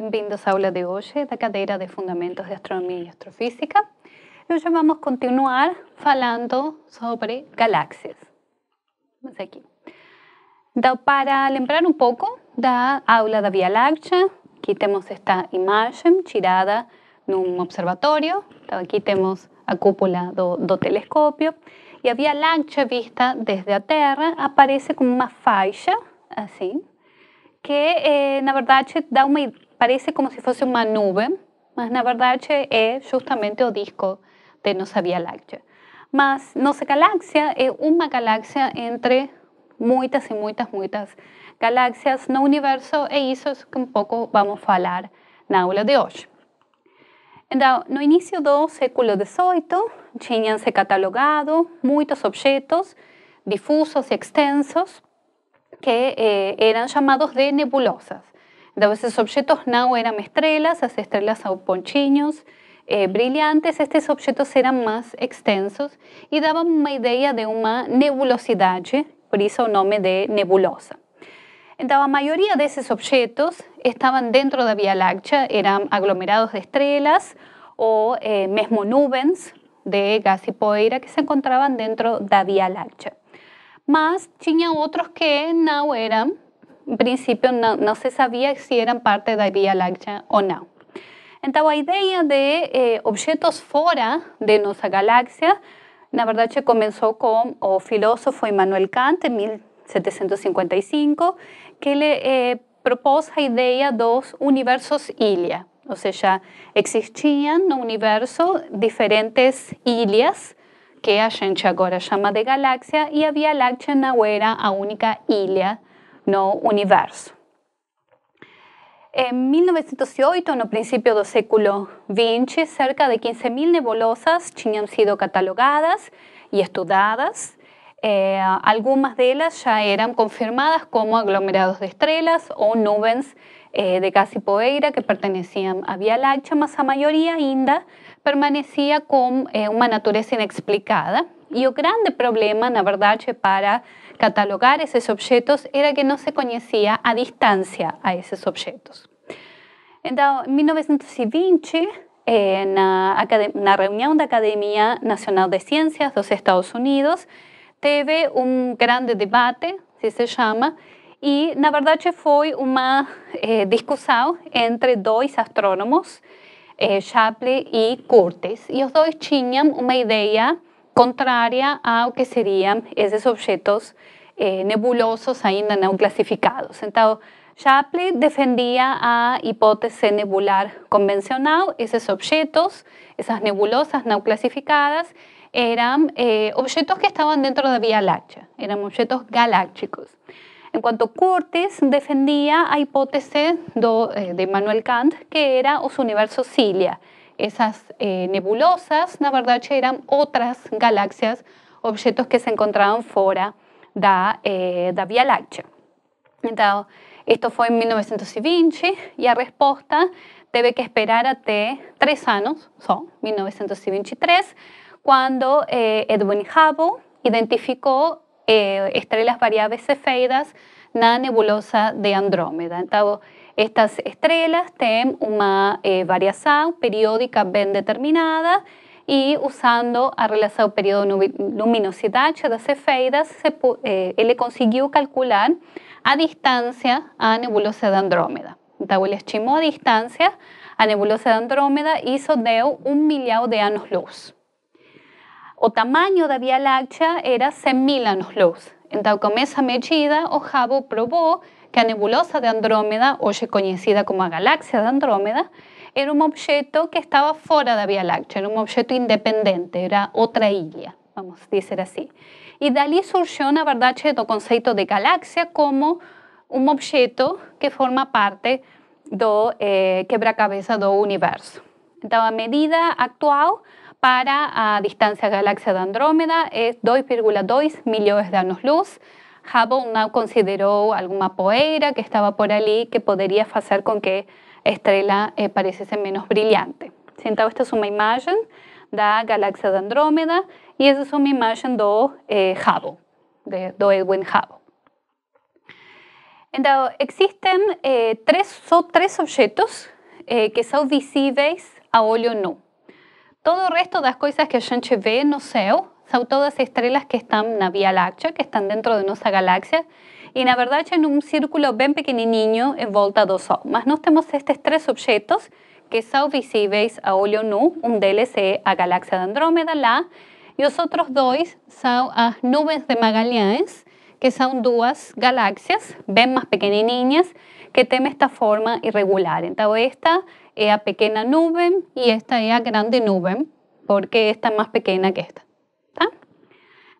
Bienvenidos a la aula de hoy de la cadera de Fundamentos de Astronomía y Astrofísica. Hoy vamos a continuar hablando sobre galaxias. Vamos aquí. para lembrar un poco da aula de Vía Láctea, aquí tenemos esta imagen tirada en un observatorio. Aquí tenemos la cúpula do, telescopio. Y la a Láctea vista desde la Tierra aparece como una faixa, así, que eh, na da una uma parece como si fuese una nube, mas na verdad es justamente el disco de nuestra Vía Láctea. Mas se galaxia es una galaxia entre muitas y muchas muitas en no universo, e isso lo que un poco vamos en na aula de Entonces, en el inicio del século XVIII, teníanse se catalogado muchos objetos difusos y extensos que eh, eran llamados de nebulosas. Entonces, esos objetos no eran estrellas, las estrellas son ponchiños, eh, brillantes, estos objetos eran más extensos y daban una idea de una nebulosidad, por eso el nombre de nebulosa. la mayoría de esos objetos estaban dentro de Vía Láctea, eran aglomerados de estrellas o eh, mesmo nubes de gas y poeira que se encontraban dentro de Vía Láctea. Más tinha otros que no eran en principio, no se sabía si eran parte de la Vía Láctea o no. Entonces, la idea de eh, objetos fuera de nuestra galaxia, na verdade, comenzó con el filósofo Immanuel Kant, en 1755, que le eh, propuso la idea de dos universos o sea, sea, existían el universo diferentes ilias, que a gente ahora llama de galaxia, y la Vía Láctea no era la única ilha no universo. En 1908, el principio del siglo XX, cerca de 15.000 nebulosas habían sido catalogadas y estudiadas. Eh, algunas de ellas ya eran confirmadas como aglomerados de estrellas o nubes eh, de poeira que pertenecían a Vía Láctea, mas la mayoría ainda permanecía con eh, una naturaleza inexplicada. Y el grande problema, verdad verdad, para catalogar esos objetos era que no se conocía a distancia a esos objetos. En 1920, en la reunión de la Academia Nacional de Ciencias de los Estados Unidos, teve un gran debate, se se y y verdad verdade fue una eh, entre dos astrónomos, eh, Shapley y Curtis, y los dos una idea contraria a lo que serían esos objetos eh, nebulosos aún no clasificados. Entonces, Shapley defendía a hipótesis nebular convencional. Esos objetos, esas nebulosas no clasificadas, eran eh, objetos que estaban dentro de Vía Láctea, eran objetos galácticos. En cuanto Curtis, defendía a hipótesis eh, de Immanuel Kant, que era los universos cilia, esas eh, nebulosas, la verdad, eran otras galaxias, objetos que se encontraban fuera de eh, Vía vía Láctea. Esto Esto fue en 1920 y la respuesta debe que esperar hasta tres años, son 1923, cuando eh, Edwin Hubble identificó eh, estrellas variables cefeidas la nebulosa de Andrómeda. Estas estrellas tienen una eh, variación periódica bien determinada y usando a relación periodo de las de él eh, él consiguió calcular a distancia a nebulosa de Andrómeda. estimó la distancia a distancia a nebulosa de Andrómeda y eso deu un millón de años luz O tamaño de vía Láctea era 100.000 mil luz Entonces, con esa medida, o probó probó que la nebulosa de Andrómeda, hoy conocida como la galaxia de Andrómeda, era un objeto que estaba fuera de la Vía Láctea, era un objeto independiente, era otra isla, vamos decir a así, y de allí surgió, la verdad, el concepto de galaxia como un objeto que forma parte de eh, quebra cabeza do universo. Entonces, medida actual para a la Galaxia de Andrómeda es 2,2 millones de años luz Hubble no consideró alguna poeira que estaba por allí que podría hacer con que estrella eh, pareciese eh, menos brillante. Entonces, esta una imagen de la galaxia de Andrómeda y eso es una imagen de eh, Hubble, de, Edwin Hubble. Entonces, existen eh, objetos eh, que son visibles a óleo nu. Todo el resto das cosas que a gente vê no céu son todas estrellas que están en la Vía Láctea, que están dentro de nuestra galaxia, y la verdad verdad, en un círculo bien pequenininho en volta dos Sol. Mas no tenemos estos tres objetos que son visibles a olho nu, un dlc a galaxia de Andrómeda, y y otros dos son las nubes de Magallanes que son dos galaxias, bem más que tienen esta forma irregular. Entonces esta es a pequeña nube y esta es la grande nube, porque esta más pequeña pequeña que esta.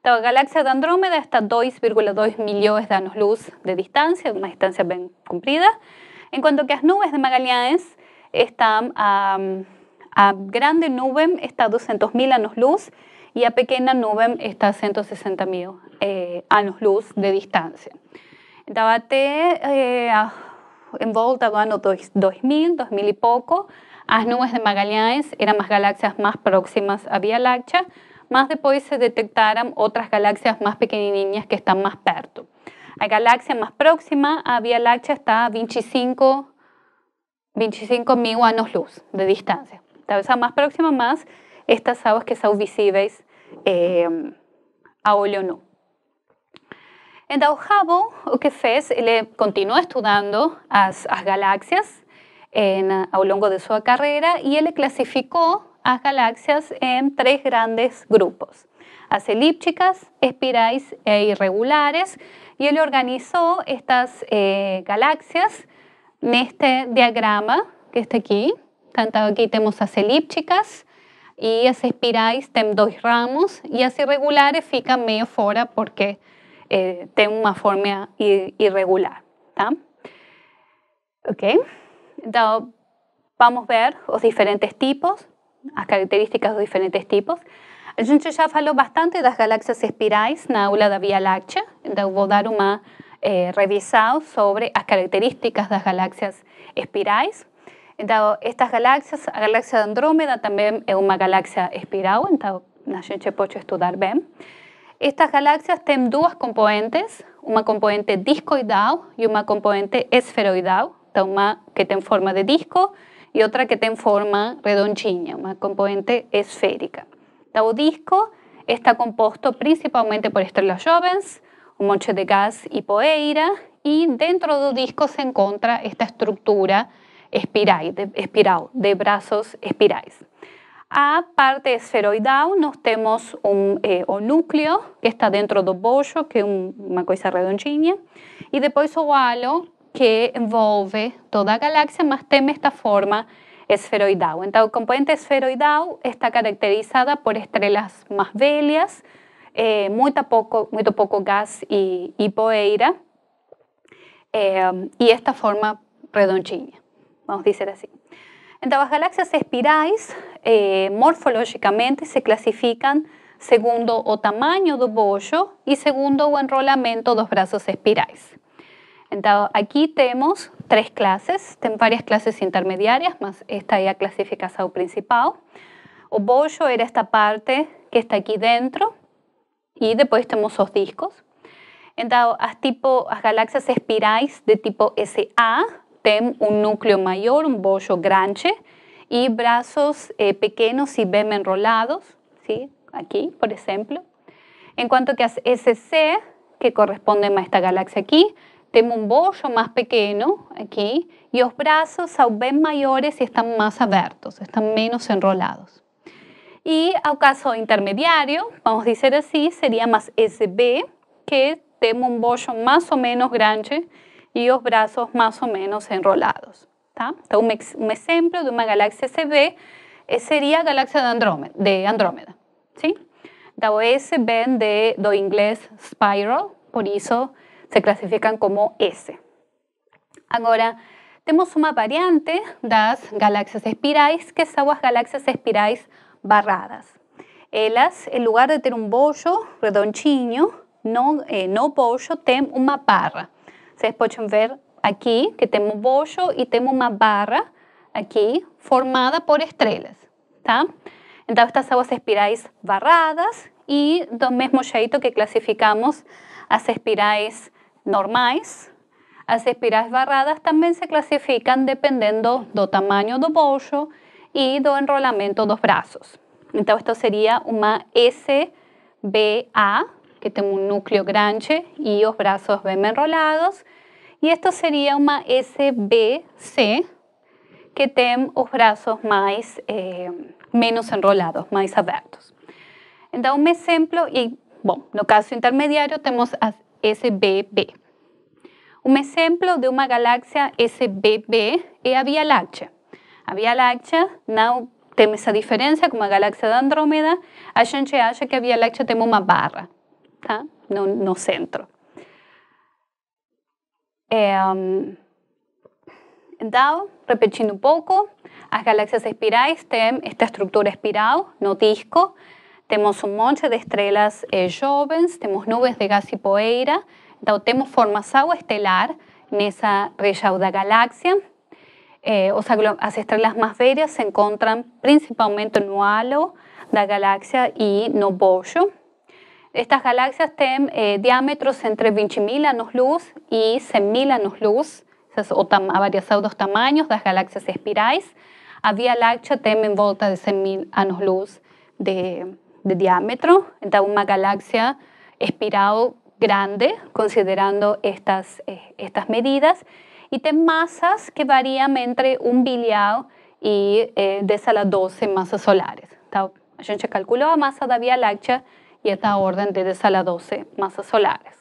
La galaxia de Andrómeda está a 2,2 millones de años luz de distancia, una distancia bien cumplida, en cuanto que las nubes de Magallanes están a, a grande nube está a 200.000 años luz y a pequeña nube está a 160.000 años luz de distancia. En eh, ah, volta del 2000, 2000 y poco, las nubes de Magallanes eran las galaxias más próximas a Vía Láctea, más después se detectaron otras galaxias más pequeñas que están más perto. La galaxia más próxima, a Vía Láctea, está a 25, 25 mil luz de distancia. vez a más próxima, más estas aguas que son visibles em, a olho o no. En o que fez, ele continuó estudiando las galaxias a lo largo de su carrera y él clasificó galaxias en tres grandes grupos, las elípticas, espirales e irregulares, y él organizó estas eh, galaxias en este diagrama que está aquí. Tanto aquí tenemos las elípticas y las espirales tienen dos ramos y las irregulares fican medio fuera porque eh, tienen una forma irregular. ¿tá? Ok, vamos ver los diferentes tipos las características de diferentes tipos. A gente já falou bastante galaxias galaxias espirais na aula da Vía Láctea, então vou dar uma sobre las características das galaxias espirais. Então, estas galaxias, la galaxia de Andrómeda también es una galaxia espiral, então a gente pode estudar bien. Estas galaxias tienen duas componentes, una componente discoidal y una componente esferoidal, então uma que tiene forma de disco y otra que está en forma redondiña, una componente esférica. El disco está compuesto principalmente por estrellas jóvenes, un monte de gas y poeira, y dentro del disco se encuentra esta estructura espiral, de, de brazos espirales. A parte esferoidal, nos temos un eh, núcleo, que está dentro del bollo, que es una cosa coisa y después depois halo, que envolve toda galaxia, más teme esta forma esferoidal. Entonces, el componente esferoidal está caracterizada por estrellas más velhas, eh, muy poco gas y poco gas poeira, eh, y esta forma redondinha, vamos a decir así. Entonces, las galaxias espirales, eh, morfológicamente, se clasifican segundo o tamaño de bollo y segundo o de dos brazos espirales. Entonces, aquí tenemos tres clases, Tenemos varias clases intermediarias, más esta ya clasificada o principal. O bollo era esta parte que está aquí dentro y después tenemos los discos. Entonces, las tipo, as galaxias de tipo SA tienen un núcleo mayor, un bollo grande, y brazos eh, pequeños y bien bem enrolados, ¿sí? Aquí, por En cuanto que as SC, que corresponden a esta galaxia aquí, tengo un bollo más pequeño aquí y los brazos son mayores y están más más están menos enrolados. Y un caso intermediario, vamos a decir así, sería más Sb, que tengo un bollo más o menos grande y los brazos más o menos enrolados. Un ejemplo de una galaxia Sb eh, sería la galaxia de Andrómeda. De Sb ¿sí? de, do inglés spiral, por eso se clasifican como S. Ahora, tenemos una variante las galaxias espirais, que son las galaxias espirais barradas. Ellas, en lugar de tener un bollo redonchino, no, eh, no una tem barra. Ustedes pueden ver aquí que tenemos un y y una una barra aquí formada por estrellas. tá? estas aguas galaxias espirais barradas y del mismo jeito que clasificamos las espirais normales, las espirales barradas también se clasifican dependiendo do tamaño do bolso y do enrolamento dos brazos. Entonces, esto sería una SBA, que tiene un núcleo grande y los brazos bem enrolados. y esto sería una SBC, que tem los brazos eh, menos enrolados, más abertos. Então, um exemplo, e, bom, no caso intermediario tenemos... as SBB. Un ejemplo de una galaxia SBB es la Vía Láctea. La Vía Láctea no tiene esa diferencia como la galaxia de Andrómeda. A gente acha que la Vía Láctea tiene una barra no, no centro. Entonces, em, repitiendo un poco, las galaxias espirales tienen esta estructura espiral no disco, tenemos un monte de estrellas eh, jóvenes, tenemos nubes de gas y poeira, tenemos formas agua estelar en esa región de Eh, galaxia. Las estrellas más velhas se encuentran principalmente no halo da y y no bojo. Estas galaxias tienen eh, diámetros entre 20.000 anos-luz y 100.000 años luz a varios tamaños de das galaxias espirais. A Via Láctea tiene en volta de 100.000 anos-luz de, de diámetro está una galaxia espiral grande, considerando estas, eh, estas medidas, y tiene masas que varían entre un bilhão y eh, 10 a las 12 masas solares. Entonces, se calculó la masa de la Vía Láctea y esta orden de 10 las 12 masas solares.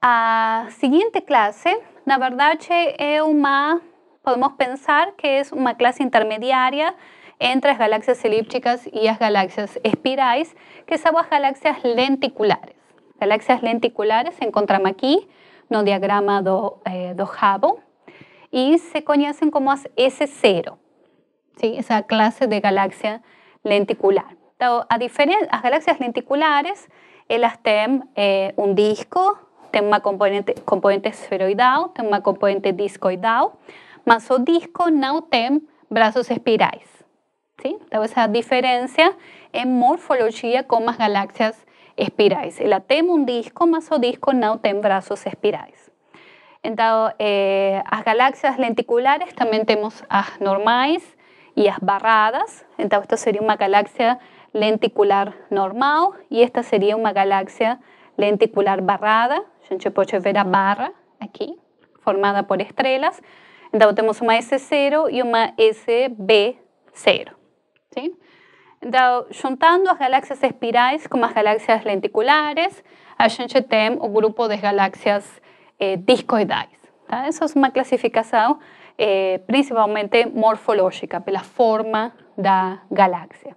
La siguiente clase, la verdad es una podemos pensar que es una clase intermediaria entre las galaxias elípticas y las galaxias espirales, que son las galaxias lenticulares. Galaxias lenticulares se encontramos aquí en el diagrama de eh, Hubble y se conocen como S0, esa clase de galaxia lenticular. a diferencia, las galaxias lenticulares, ellas eh, tienen eh, un disco, tienen una componente, componente esferoidal, tienen una componente discoidal, mas o disco no tiene brazos espirales. Entonces, Esa diferencia en morfología con más galaxias espirales. la tem un disco, más o disco no tiene brazos espirales. Entonces, eh, las galaxias lenticulares también tenemos las normais y las barradas. Entonces, esta sería una galaxia lenticular normal y esta sería una galaxia lenticular barrada. A gente ver la barra aquí, formada por estrellas. Entonces, tenemos una S0 y una SB0. ¿sí? juntando las galaxias espirales con las galaxias lenticulares, a un o grupo de galaxias eh, discoidais. es una clasificación eh, principalmente morfológica, la forma de la galaxia.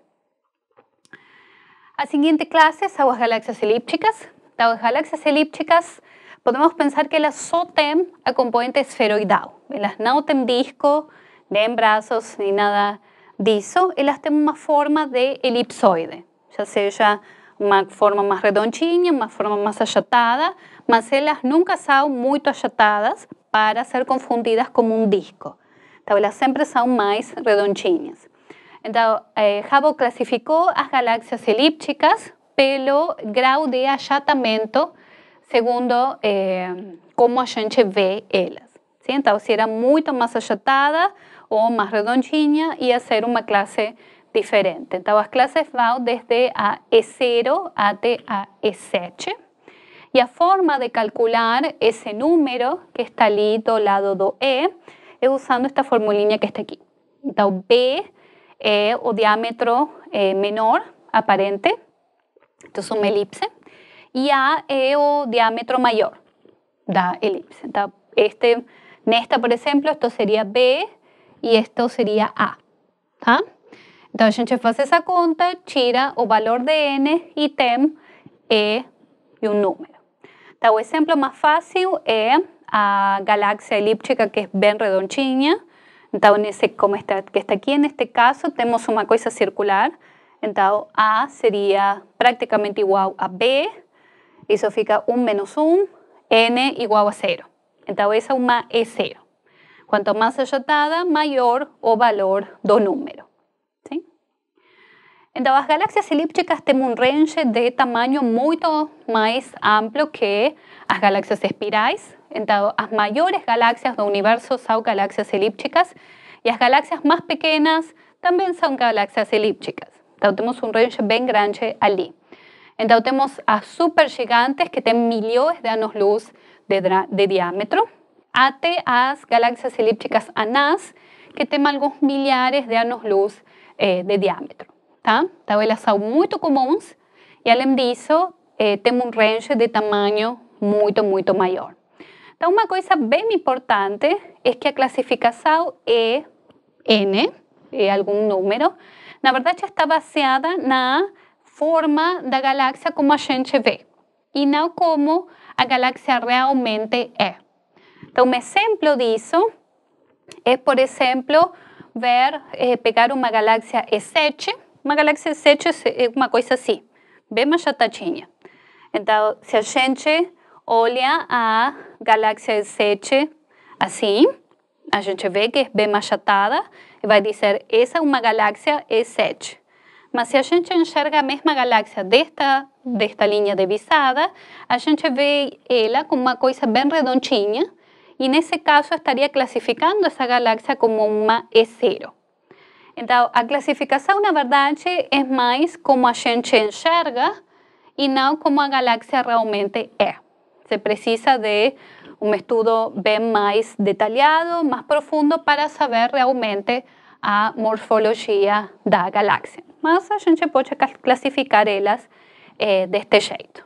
La siguiente clase son las galaxias elípticas. Las galaxias elípticas, podemos pensar que las soTEM a componente esferoidal. Elas não disco, ni brazos, ni nada diso, elas tienen una forma de elipsoide, ya sea una forma más redondinha, una forma más achatada, mas ellas nunca son muy achatadas para ser confundidas como un disco. Então, elas siempre son más redondinhas. Entonces, eh, Hubble clasificó las galáxias elípticas pelo grau de achatamento, segundo eh, como a gente vê si era mucho más achatada, o más redondinha y hacer una clase diferente. Entonces, las clases van desde a E0 hasta a E7. a forma de calcular ese número que está ali do lado do E es usando esta formulinha que está aquí. Entonces, B es o diámetro eh, menor aparente, esto es una elipse, y A é e, o diámetro mayor da elipse. Entonces, este, esta, por ejemplo, esto sería B, y esto sería A. ¿Ah? Entonces, gente hace esa cuenta, tira o valor de N y tem E y un número. Então, ejemplo más fácil es la galaxia elíptica que es bien redondinha. Entonces, como está, que está este este caso, tenemos una cosa circular. Entonces, A sería prácticamente igual a B. eso fica 1 menos 1, N igual a 0. Entonces, esa es una E0. Cuanto más achatada, mayor o valor do número. ¿sí? Então, galaxias elípticas tenemos un range de tamaño mucho más amplio que las galaxias espirales. Então, las mayores galaxias do universo son galaxias elípticas y las galaxias más pequeñas también son galaxias elípticas. Tenemos un un range bien grande allí. Então, tenemos as supergigantes que tienen millones de años luz de, diámetro. até as galáxias elípticas anãs, que têm alguns milhares de anos-luz eh, de diâmetro. Tá? Então, elas são muito comuns e, além disso, eh, tem um range de tamanho muito, muito maior. Então, uma coisa bem importante é que a classificação é N, é algum número, na verdade está baseada na forma da galáxia como a gente vê e não como a galáxia realmente é. Então, um exemplo disso é, por exemplo, ver, é, pegar uma galáxia E7, uma galáxia E7 é, é uma coisa assim, bem achatadinha. Então, se a gente olha a galáxia E7 assim, a gente vê que é bem achatada e vai dizer, essa é uma galáxia E7. Mas se a gente enxerga a mesma galáxia desta, desta linha divisada, a gente vê ela com uma coisa bem redondinha, y en ese caso estaría clasificando esa galaxia como una E0. Entonces, a classificação, na verdad es más como a gente enxerga y no como a galaxia realmente es. Se precisa de un estudio bem más detallado, más profundo, para saber realmente a morfología da galaxia. Mas a gente puede classificar elas é, eh, este jeito,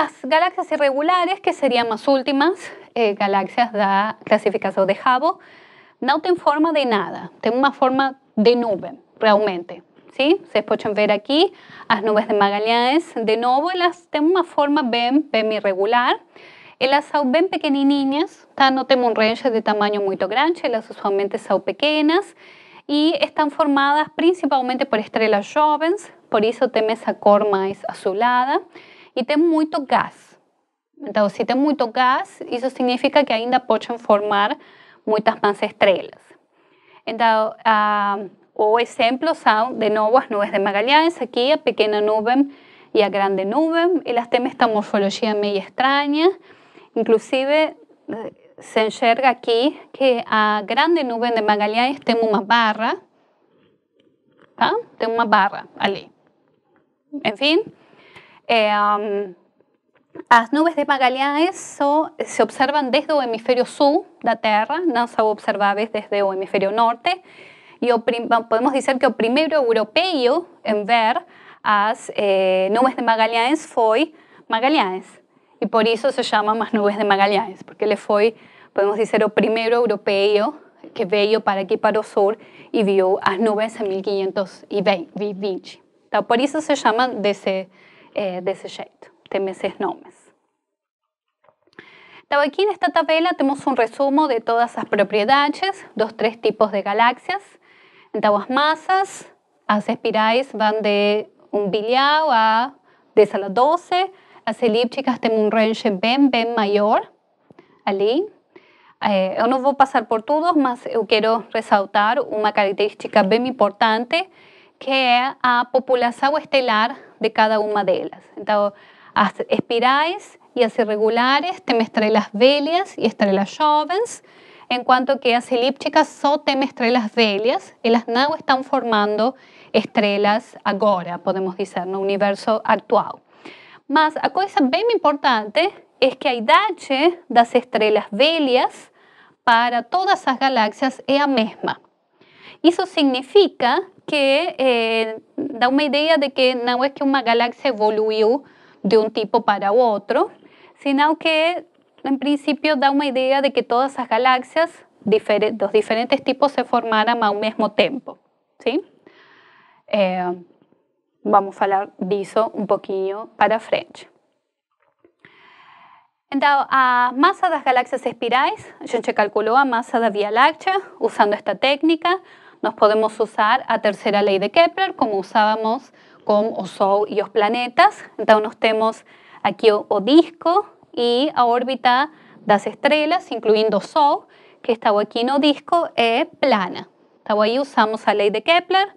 las galaxias irregulares, que serían más últimas eh, galaxias da clasificación de Hubble, no tienen forma de nada, tienen una forma de nube, realmente. ¿sí? se pueden ver aquí las nubes de Magallanes. de nuevo, tienen una una forma bem, irregular. ellas son bem pequenininhas, no tienen un range de tamaño muy grande, ellas usualmente son pequeñas y están formadas principalmente por estrellas jóvenes, por eso tienen esa cor más azulada. Y tiene mucho gas. Entonces, si tiene mucho gas, eso significa que ainda pueden formar muchas más estrellas. Entonces, ah, o ejemplos son, de novo, nubes de Magalhães, aquí a pequeña nube y a grande Y las têm esta morfología medio extraña. Inclusive, se enxerga aquí que a grande nube de Magalhães tem una barra, tá? ¿ah? tem una barra En fin... Em, las nubes de Magallanes se observan desde el hemisferio sur de la Tierra, no son observables desde el hemisferio norte, y podemos decir que el primero europeo en ver las eh, nubes de Magallanes fue Magallanes. y por eso se llaman las nubes de Magallanes, porque él fue, podemos decir, el primero europeo que veio para aquí, para el sur y vio las nubes en 1520. por eso se llaman desde eh, de ese jeito, tem esses nombres. Aquí en esta tabela tenemos un resumo de todas las propiedades dos tres tipos de galaxias. en as masas as espirais van de un bilhão a 10 a la 12. las elípticas tienen un range bien, bien mayor. Ali. Eh, eu não vou passar por todos, mas eu quero ressaltar uma característica bem importante, que é a população estelar de cada una ellas, entonces las espirales y las irregulares têm y y estrellas jóvenes, en cuanto que las elípticas só têm estrelas velhas, las no están formando estrellas agora, podemos en no universo actual, Mas a cosa bien importante es que hay idade das estrellas velias para todas las galaxias es la misma, eso significa que eh, da una idea de que no es que una galaxia evoluyó de un tipo para otro, sino que en principio da una idea de que todas las galaxias, difer los diferentes tipos, se formaran a un mismo tiempo. ¿sí? Eh, vamos a hablar de eso un poquito para frente. la a de las galaxias espirales, a gente la a masa la Vía Láctea usando esta técnica nos podemos usar a tercera ley de Kepler, como usábamos con o Sol y los planetas. Entonces, tenemos tenemos aquí o, disco y a órbita las estrellas, incluyendo el Sol, que está en no disco, es plana. Entonces, ahí usamos la ley de Kepler,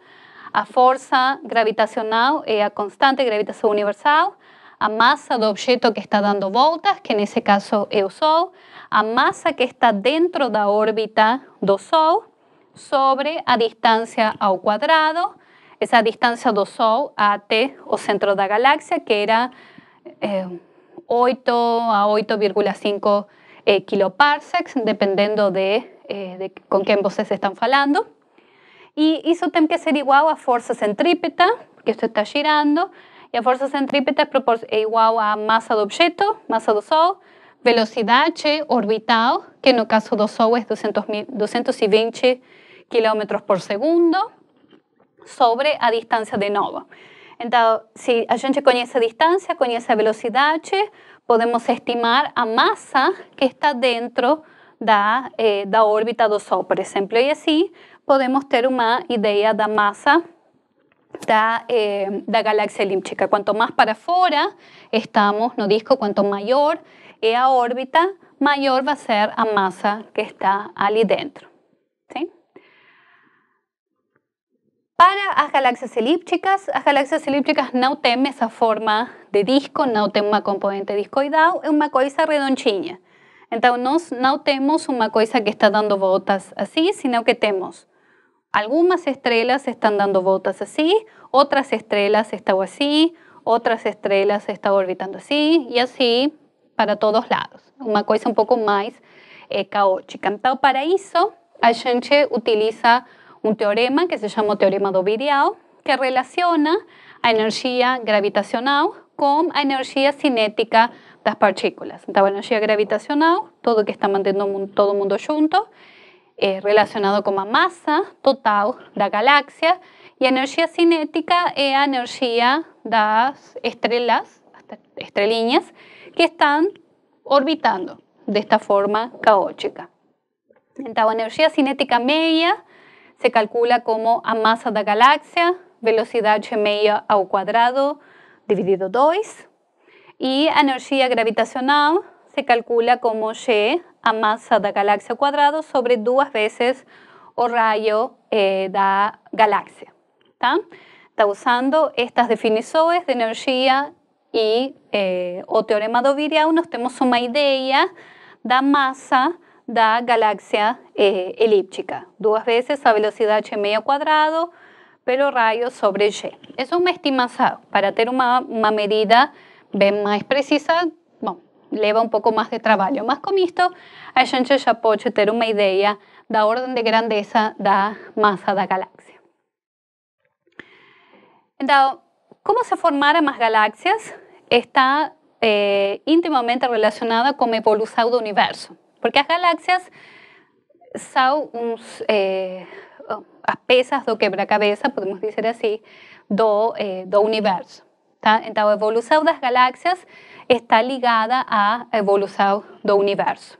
a fuerza gravitacional es a constante gravitación universal, a masa del objeto que está dando vueltas, que en ese caso es el Sol, a masa que está dentro la órbita del Sol, sobre a distancia al cuadrado, esa distancia do Sol t o centro de la galaxia, que era 8 eh, a 8,5 eh, kiloparsecs, dependiendo de, eh, con quién vocês están hablando. Y eso tiene que ser igual a fuerza centrípeta, porque esto está girando, y a fuerza centrípeta es e igual a masa do objeto, masa do Sol, velocidad orbital, que en el caso do Sol es 220 kiloparsecs, kilómetros por segundo sobre a distancia de Nova. Entonces, si a gente distancia, a velocidad, velocidad, podemos estimar a masa que está dentro de eh, órbita do Sol, por ejemplo, y así podemos tener una idea de masa masa eh, la Galaxia elíptica. Cuanto más para fora estamos no disco, cuanto mayor es a órbita, mayor va a ser a masa que está ali dentro. ¿sí? para las galaxias elípticas, las galaxias elípticas no tienen esa forma de disco, no tem una componente discoidal, es una cosa redondinha. Entonces, no tenemos una cosa coisa que está dando botas así, sino que algunas estrellas que están dando botas así, otras estrellas están así, otras estrellas están orbitando así, y así para todos lados. Una cosa un poco más eh, caótica. Entonces, para eso, a gente utiliza un teorema que se llama Teorema de Virial, que relaciona a energía gravitacional con la energía cinética de las partículas. Entonces, la energía gravitacional, todo lo que está manteniendo todo el mundo junto, es eh, relacionado con la masa total la galaxia y la energía cinética e energía de las estrellas estrellas que están orbitando de esta forma caótica. Entonces, la energía cinética media se calcula como a masa galaxia, galaxia velocidad media al cuadrado, dividido 2, Y energía gravitacional se calcula como G, a masa da galaxia al cuadrado sobre dos veces o rayo eh, da galaxia. Está usando estas definiciones de energía y eh, o teorema de virial una tenemos una idea da masa da galaxia eh, elíptica, dos veces a velocidad medio cuadrado pero rayos sobre y. Es es un Para tener una medida más más precisa, bueno, lleva un poco más de trabajo, más con esto a gente puede tener una idea de da orden de grandeza da masa da galaxia entonces cómo se formaron más galaxias? está eh, íntimamente relacionada con el evolução universo. Porque las galaxias son uns, eh, oh, as quebracabeza, do quebra podemos decir así, do, eh, do universo. Entonces, Então, a evolução das galaxias está ligada a evolução do universo.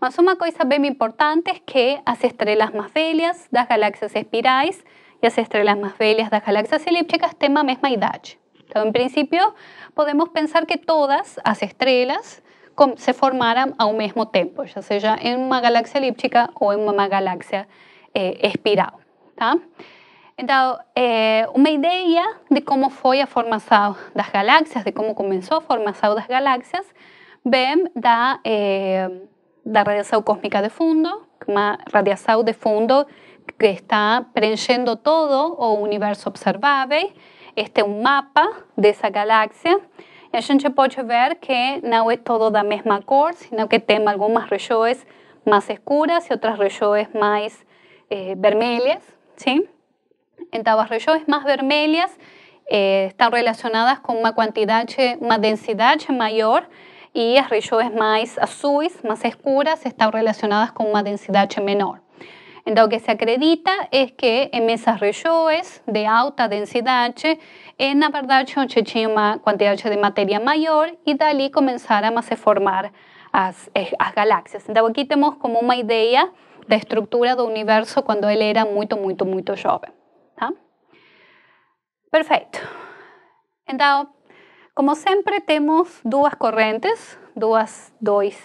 Mas una cosa bem importante es que as estrelas mais velhas das galáxias espirais e as estrelas mais velhas las galaxias elípticas tienen la mesma idade. Então, em princípio, podemos pensar que todas las estrellas se a un mismo tiempo, ya sea en una galaxia elíptica o en una galaxia eh, espiral. Tá? idea eh, una de cómo fue a las las galaxias de cómo comenzó a formarse las galaxias ven da, eh, la radiación cósmica de fondo, una radiación de fondo que está preenchiendo todo o universo observable, Este es un mapa esa galaxia, a gente puede ver que no es todo la misma cor, sino que tiene algunas regiões más escuras y otras regiões más eh, vermelhas, Sí, Então, as más vermelhas eh, relacionadas con una densidad más densidad mayor y as regiões más azuis, más escuras, están relacionadas con una densidad menor. Entonces, lo que se acredita es que en esas regiones de alta densidad, h en la verdad, tenía una cantidad de materia mayor y de ahí comenzaron a se formar las galaxias. Entonces, aquí tenemos como una idea de estructura del universo cuando él era muy, muy, muy joven. ¿ah? Perfecto. Perfecto. como siempre, tenemos dos corrientes dos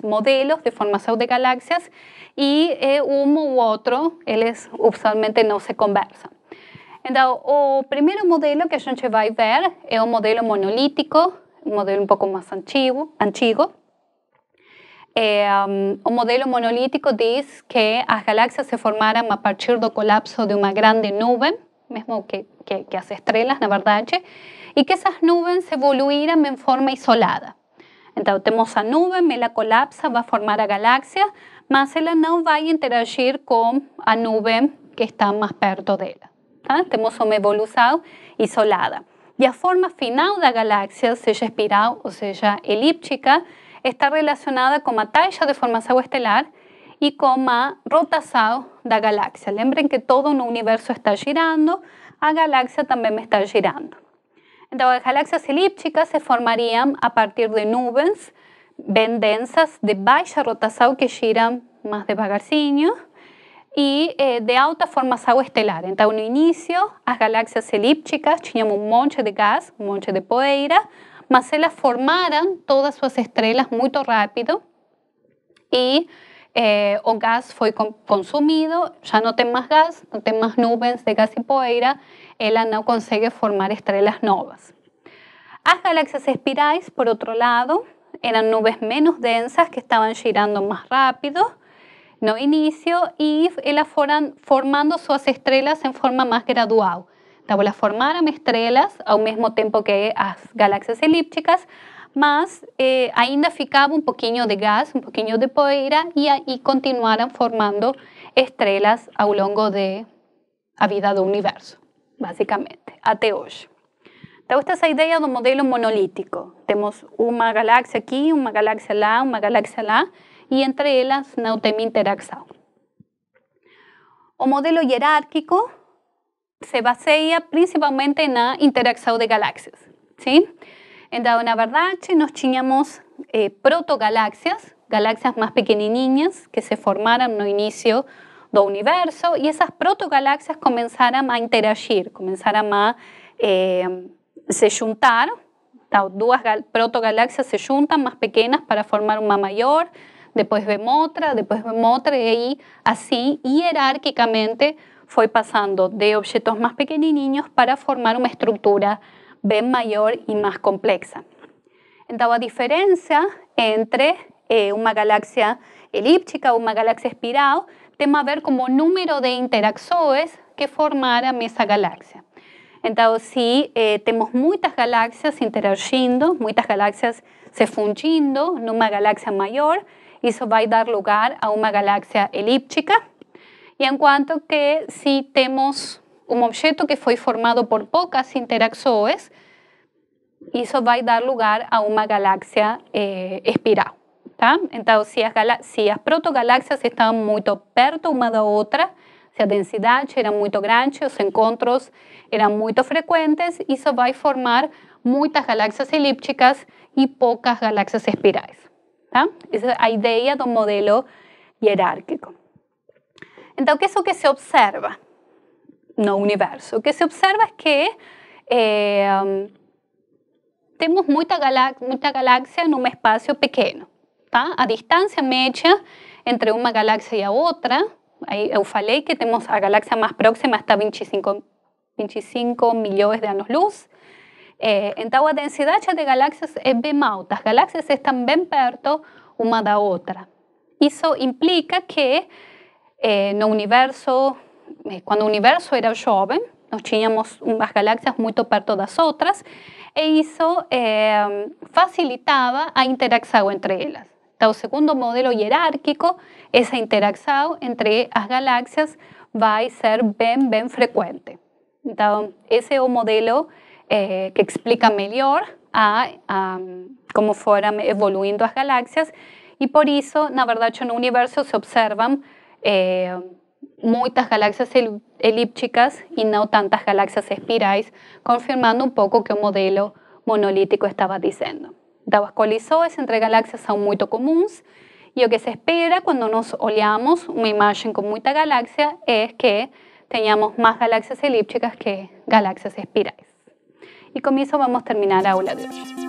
modelos de formación de galaxias y eh, uno u otro ellos usualmente no se conversan entonces el primer modelo que a gente a ver es un modelo monolítico, un modelo un poco más antiguo el eh, modelo monolítico dice que las galaxias se formaron a partir del colapso de una grande nube mismo que, que, que estrellas estrelas, na verdade, y que nubes se evoluíram en forma isolada. Entonces tenemos a me la colapsa, va a formar a galaxia, mas no va a interagir con a nube que está más perto de ella. ¿ah? Tenemos una evolución isolada. Y la forma final de la galaxia, sea espiral o sea elíptica, está relacionada con la talla de formación estelar y con la rotación de la galaxia. Lembren que todo un universo está girando, a también me está girando. Entonces, galaxias elípticas se formarían a partir de nubes bien densas de baixa rotación, que giran más devagarzinho y y eh, de alta formación estelar. En un inicio, las galaxias elípticas tenían un monte de gas, un monte de poeira, mas las formaran todas sus estrellas muy rápido y el eh, gas fue consumido, ya no tem más gas, no tem más nubes de gas y poeira, ella no consigue formar estrellas nuevas. Las galaxias espirales, por otro lado, eran nubes menos densas que estaban girando más rápido, no inicio, y ellas fueron formando sus estrellas en forma más gradual. Las formaron estrellas al mismo tiempo tiempo que las galaxias elípticas, más eh, ainda ficaba un poquito de gas, un poquito de poeira, y ahí continuarán formando lo largo de la vida del universo básicamente, a hoy esta gusta esa idea de un modelo monolítico? Tenemos una galaxia aquí, una galaxia allá, una galaxia allá, y entre ellas no tenemos interacción. O modelo jerárquico se basa principalmente en la interacción de galaxias. ¿sí? Entonces, en verdad, nos nos eh, protogalaxias, galaxias más pequeñas que se formaron no inicio del universo y esas protogalaxias comenzaran a interagir, comenzaron a eh, se juntar. dos protogalaxias se juntan más pequeñas para formar una mayor, después vemos otra, después vemos otra y así, hierárquicamente, fue pasando de objetos más pequeñiños para formar una estructura bien mayor y más compleja. Entonces, la diferencia entre eh, una galaxia elíptica elíptica, una galaxia espiral, tema a ver como número de interacciones que esa galaxia. Entonces, si si eh, galaxias muchas muchas galaxias se galaxias se una galaxia mayor, eso va a dar lugar a una galaxia elíptica. Y en cuanto que si tenemos un objeto que fue formado por pocas interacciones, eso va a dar lugar a una galaxia eh, espiral. Entonces, si las as, se muy protogalaxias estão muito perto uma da outra, se a densidade era muito grande, os encontros eram muito eso va a formar muchas galaxias elípticas y pocas galaxias espirales. Tá? Essa é a ideia modelo hierárquico. Então, o que é que se observa no universo? Lo que se observa es que eh, tenemos temos muita, en un espacio pequeño a distancia mecha entre una galaxia y otra otra, que tenemos a galaxia más próxima está 25, 25 millones de años luz eh, entonces la densidad de galaxias es bem alta. Las galaxias están bem perto uma da otra, eso implica que eh, no universo, eh, cuando universo era joven, nos teníamos unas galaxias muito perto das otras, e isso facilitaba facilitava a interacción entre ellas, el segundo modelo jerárquico esa interacción entre las galaxias, va a ser bien bien frecuente. Entonces, ese modelo eh, que explica mejor a, a, evoluyendo las galaxias y galaxias y por eso na en universo se observan eh, muchas galaxias elípticas y no tantas galaxias espirales, confirmando un poco que el modelo monolítico estaba diciendo es entre galaxias son muy comunes y lo que se espera cuando nos oleamos una imagen con mucha galaxia es que tengamos más galaxias elípticas que galaxias espirales. Y con eso vamos terminar la aula de hoy.